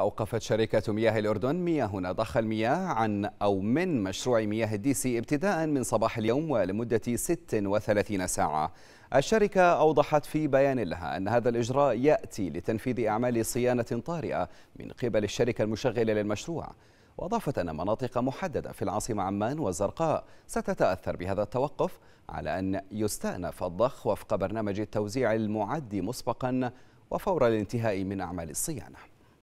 أوقفت شركة مياه الأردن مياه ضخ المياه عن أو من مشروع مياه الديسي ابتداء من صباح اليوم ولمدة 36 ساعة الشركة أوضحت في بيان لها أن هذا الإجراء يأتي لتنفيذ أعمال صيانة طارئة من قبل الشركة المشغلة للمشروع وأضافت أن مناطق محددة في العاصمة عمان والزرقاء ستتأثر بهذا التوقف على أن يستأنف الضخ وفق برنامج التوزيع المعد مسبقا وفور الانتهاء من أعمال الصيانة